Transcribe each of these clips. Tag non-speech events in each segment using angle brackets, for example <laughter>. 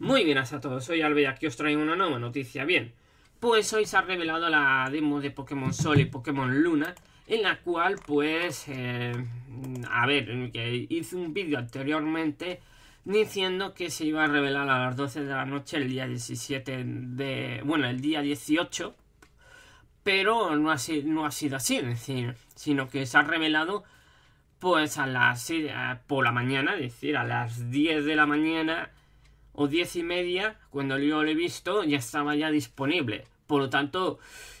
Muy bien a todos, soy Albe y aquí os traigo una nueva noticia. Bien, pues hoy se ha revelado la demo de Pokémon Sol y Pokémon Luna, en la cual pues, eh, a ver, que hice un vídeo anteriormente diciendo que se iba a revelar a las 12 de la noche el día 17 de, bueno, el día 18, pero no ha, sido, no ha sido así, es decir, sino que se ha revelado pues a las, eh, por la mañana, es decir, a las 10 de la mañana o diez y media, cuando yo lo he visto, ya estaba ya disponible. Por lo tanto,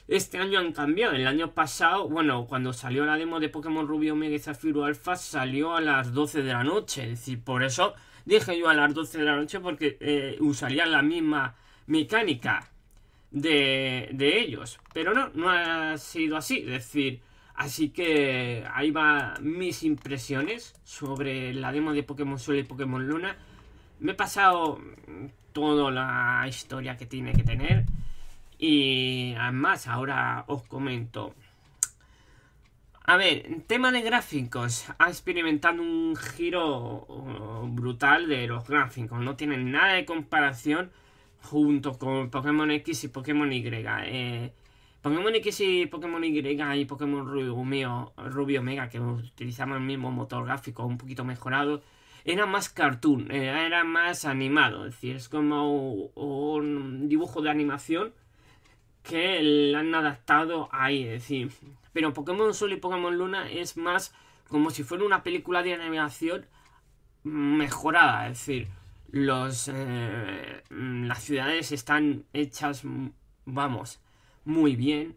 este año han cambiado. El año pasado, bueno, cuando salió la demo de Pokémon Rubio Mega y Zafiro Alpha, salió a las 12 de la noche. Es decir, por eso dije yo a las 12 de la noche, porque eh, usaría la misma mecánica de, de ellos. Pero no, no ha sido así. Es decir, Así que ahí va mis impresiones sobre la demo de Pokémon Sol y Pokémon Luna. Me he pasado toda la historia que tiene que tener. Y además ahora os comento. A ver, tema de gráficos. Ha experimentado un giro uh, brutal de los gráficos. No tienen nada de comparación junto con Pokémon X y Pokémon Y. Eh, Pokémon X y Pokémon Y y Pokémon Rubio, Rubio Omega, que utilizamos el mismo motor gráfico un poquito mejorado, era más cartoon, eh, era más animado, es decir, es como un dibujo de animación que le han adaptado ahí, es decir, pero Pokémon Sol y Pokémon Luna es más como si fuera una película de animación mejorada, es decir, los eh, las ciudades están hechas vamos muy bien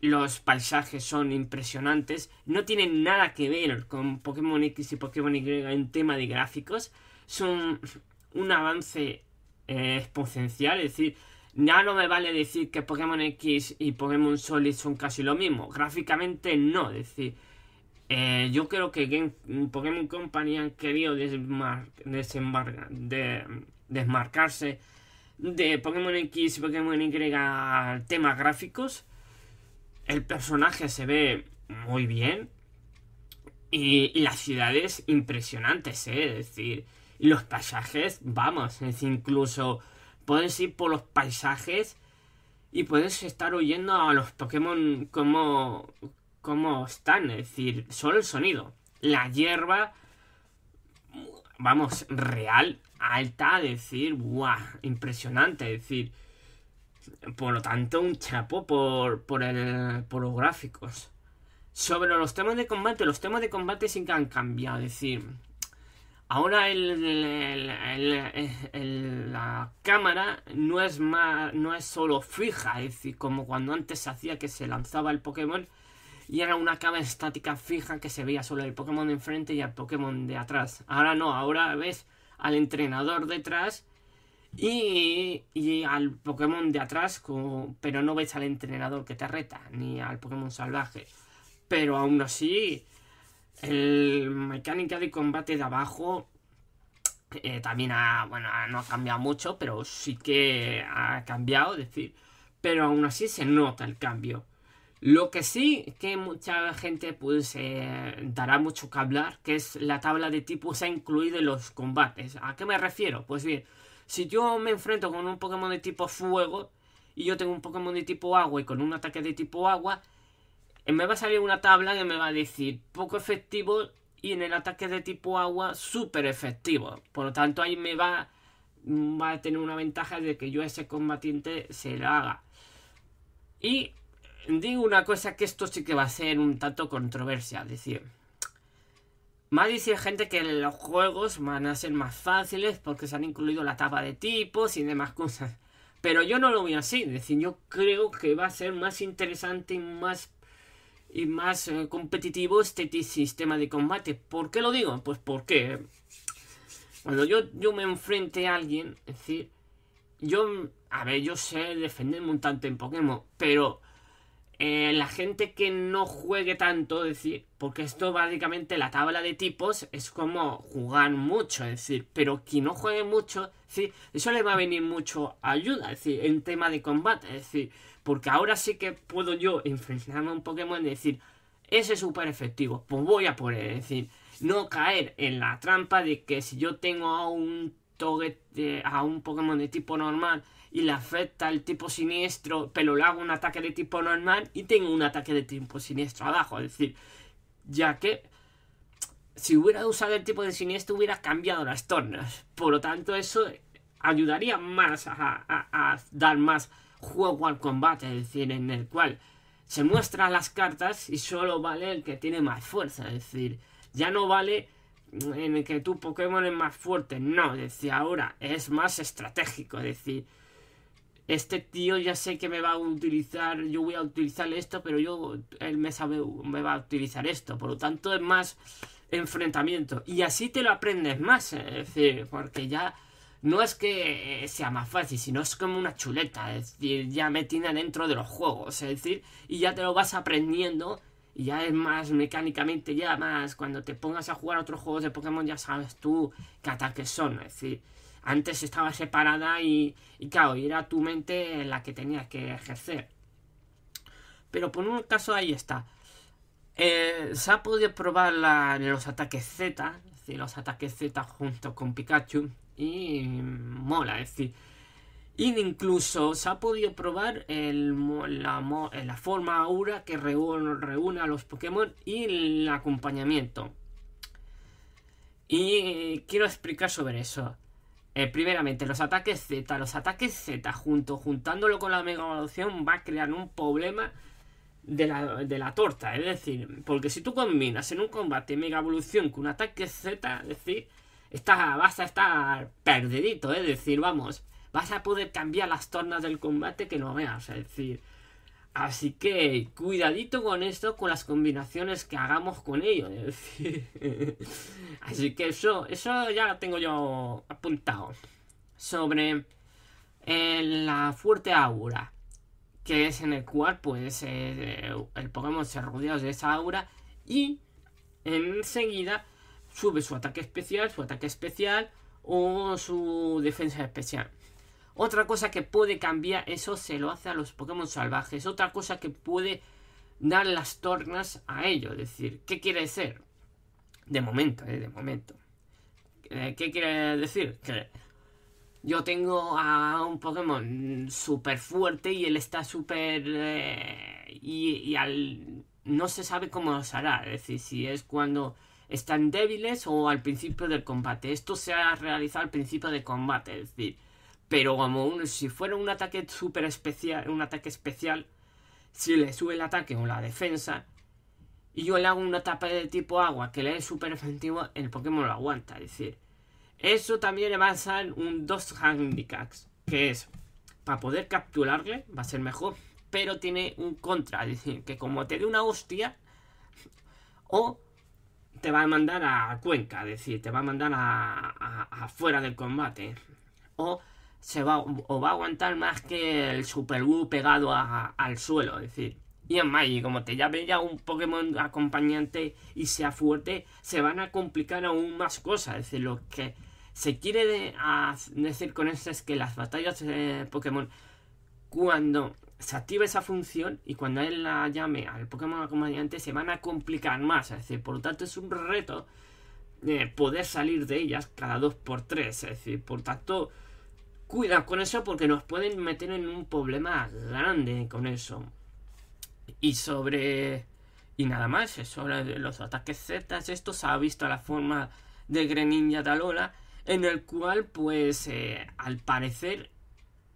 los paisajes son impresionantes, no tienen nada que ver con Pokémon X y Pokémon Y en tema de gráficos, son un avance eh, exponencial, es decir, ya no me vale decir que Pokémon X y Pokémon Solid son casi lo mismo, gráficamente no, es decir, eh, yo creo que Pokémon Company han querido desmarcarse de Pokémon X y Pokémon Y en temas gráficos el personaje se ve muy bien. Y, las ciudades impresionantes, ¿eh? Es decir, los paisajes, vamos, es incluso puedes ir por los paisajes y puedes estar oyendo a los Pokémon como, como están, es decir, solo el sonido. La hierba, vamos, real, alta, es decir, ¡guau! Impresionante, es decir, por lo tanto, un chapo por, el, por los gráficos. Sobre los temas de combate, los temas de combate sí que han cambiado. decir, ahora la cámara no es, más, no es solo fija. Es decir, como cuando antes se hacía que se lanzaba el Pokémon y era una cámara estática fija que se veía solo el Pokémon de enfrente y el Pokémon de atrás. Ahora no, ahora ves al entrenador detrás y, al Pokémon de atrás, pero no ves al entrenador que te reta, ni al Pokémon salvaje. Pero aún así, el mecánica de combate de abajo eh, también bueno, no ha cambiado mucho, pero sí que ha cambiado, decir, pero aún así se nota el cambio. Lo que sí que mucha gente pues eh, dará mucho que hablar, que es la tabla de tipos ha incluido en los combates. ¿A qué me refiero? Pues bien, si yo me enfrento con un Pokémon de tipo fuego y yo tengo un Pokémon de tipo agua y con un ataque de tipo agua, eh, me va a salir una tabla que me va a decir poco efectivo y en el ataque de tipo agua súper efectivo. Por lo tanto, ahí me va, a tener una ventaja de que yo a ese combatiente se lo haga. Y digo una cosa que esto sí que va a ser un tanto controversia, es decir más dice gente que los juegos van a ser más fáciles porque se han incluido la tapa de tipos y demás cosas. Pero yo no lo veo así. Es decir, yo creo que va a ser más interesante y más, y más eh, competitivo este sistema de combate. ¿Por qué lo digo? Pues porque cuando yo, yo me enfrente a alguien, es decir, yo, a ver, yo sé defenderme un tanto en Pokémon, pero eh, la gente que no juegue tanto, decir, porque esto básicamente la tabla de tipos es como jugar mucho, es decir, pero quien no juegue mucho, sí, eso le va a venir mucho ayuda, decir, en tema de combate, es decir, porque ahora sí que puedo yo enfrentarme a un Pokémon y decir, ese es súper efectivo, pues voy a poder, decir, no caer en la trampa de que si yo tengo a un a un Pokémon de tipo normal y le afecta el tipo siniestro, pero le hago un ataque de tipo normal y tengo un ataque de tipo siniestro abajo. Es decir, ya que si hubiera usado el tipo de siniestro hubiera cambiado las tornas. Por lo tanto, eso ayudaría más a, a dar más juego al combate, es decir, en el cual se muestran las cartas y solo vale el que tiene más fuerza, es decir, ya no vale en el que tu Pokémon es más fuerte. No, decía ahora, es más estratégico. Es decir, este tío ya sé que me va a utilizar, yo voy a utilizar esto, pero yo, él me sabe, me va a utilizar esto. Por lo tanto, es más enfrentamiento. Y así te lo aprendes más. Eh, es decir, porque ya no es que eh, sea más fácil, sino es como una chuleta. Es decir, ya metida dentro de los juegos. Es decir, y ya te lo vas aprendiendo ya es más mecánicamente, ya más cuando te pongas a jugar otros juegos de Pokémon ya sabes tú qué ataques son. Es decir, antes estaba separada y, y claro, era tu mente la que tenías que ejercer. Pero por un caso ahí está. Eh, se ha podido probar la, los ataques Z, es los ataques Z junto con Pikachu y mola, es decir, incluso se ha podido probar eh, la, forma aura que reúne a los Pokémon y el acompañamiento. Y eh, quiero explicar sobre eso. Eh, primeramente, los ataques Z. Los ataques Z junto, juntándolo con la Mega Evolución va a crear un problema de la, torta. Es decir, porque si tú combinas en un combate Mega Evolución con un ataque Z, es decir, vas a estar perdidito. Es decir, vamos, vas a poder cambiar las tornas del combate que no veas. Es decir, así que cuidadito con esto, con las combinaciones que hagamos con ello. <laughs> así que eso, eso ya lo tengo yo apuntado. Sobre eh, la fuerte aura, que es en el cual pues el Pokémon se rodea de esa aura y enseguida sube su ataque especial, su ataque especial o su defensa especial. Otra cosa que puede cambiar eso se lo hace a los Pokémon salvajes. Otra cosa que puede dar las tornas a ello. Es decir, ¿qué quiere decir? De momento, eh, de momento. Eh, ¿Qué quiere decir? Que yo tengo a un Pokémon súper fuerte y él está súper... Eh, y, al, no se sabe cómo los hará. Es decir, si es cuando están débiles o al principio del combate. Esto se ha realizado al principio del combate. Es decir, pero como si fuera un ataque super especial, un ataque especial, si le sube el ataque o la defensa, y yo le hago una tapa de tipo agua que le es súper efectivo, el Pokémon lo aguanta. Es decir, eso también le va a dar un dos handicaps, que es para poder capturarle, va a ser mejor, pero tiene un contra, es decir, que como te dé una hostia, o te va a mandar a Cuenca, es decir, te va a mandar a fuera del combate, o se va o va a aguantar más que el Super pegado al suelo, es decir. Y en Magic, como te llame ya un Pokémon acompañante y sea fuerte, se van a complicar aún más cosas. Es decir, lo que se quiere decir con esto es que las batallas de Pokémon, cuando se activa esa función y cuando él la llame al Pokémon acompañante, se van a complicar más. Es decir, por lo tanto, es un reto eh, poder salir de ellas cada 2x3. Es decir, por tanto cuidado con eso porque nos pueden meter en un problema grande con eso. Y sobre... Y nada más, sobre los ataques Z, esto se ha visto la forma de Greninja Talola, en el cual pues eh, al parecer,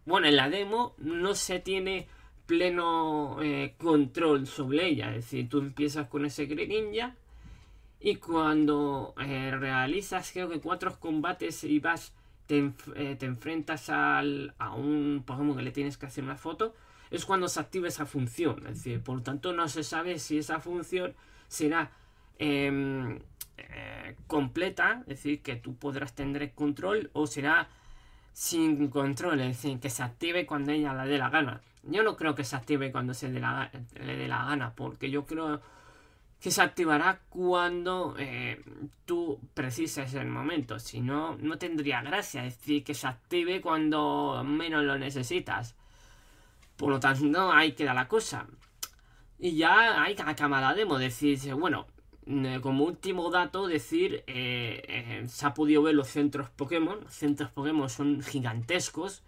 bueno, en la demo no se tiene pleno eh, control sobre ella, es decir, tú empiezas con ese Greninja y cuando eh, realizas creo que cuatro combates y vas eh, te, enfrentas al, a un Pokémon que le tienes que hacer una foto, es cuando se active esa función. Es decir, por tanto, no se sabe si esa función será em, eh, completa, es decir, que tú podrás tener control, o será sin control, es decir, que se active cuando ella le dé la gana. Yo no creo que se active cuando se le dé la gana, porque yo creo que se activará cuando eh, tú precises el momento. Si no, no tendría gracia decir que se active cuando menos lo necesitas. Por lo tanto, no, ahí queda la cosa. Y ya hay cámara demo, decir, bueno, como último dato, decir, eh, eh, se ha podido ver los centros Pokémon. Los centros Pokémon son gigantescos.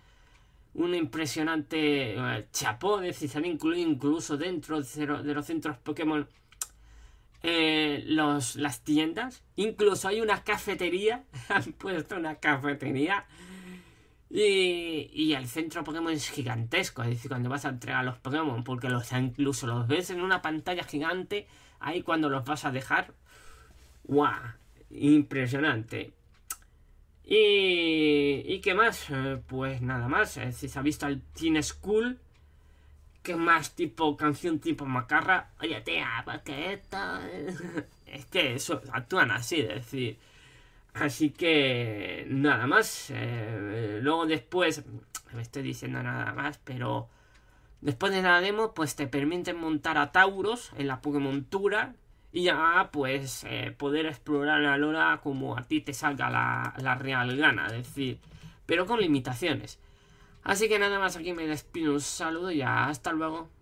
Un impresionante chapó, es decir, se han incluido incluso dentro de los centros Pokémon eh, las tiendas. Incluso hay una cafetería. <laughs> Han puesto una cafetería. Y, el centro Pokémon es gigantesco. Es decir, cuando vas a entregar los Pokémon. Porque los incluso los ves en una pantalla gigante. Ahí cuando los vas a dejar. ¡Guau! Impresionante. Y, qué más? Eh, pues nada más. Si se ha visto el Teen School que más tipo canción tipo macarra, oye tía, porque pues esto <laughs> es que eso, actúan así, es decir. Así que nada más. Eh, eh, luego después, me estoy diciendo nada más, pero después de la demo, pues te permiten montar a Tauros en la Pokémon y ya pues eh, poder explorar la lora como a ti te salga la, la real gana, es decir, pero con limitaciones. Así que nada más aquí me despido, un saludo y hasta luego.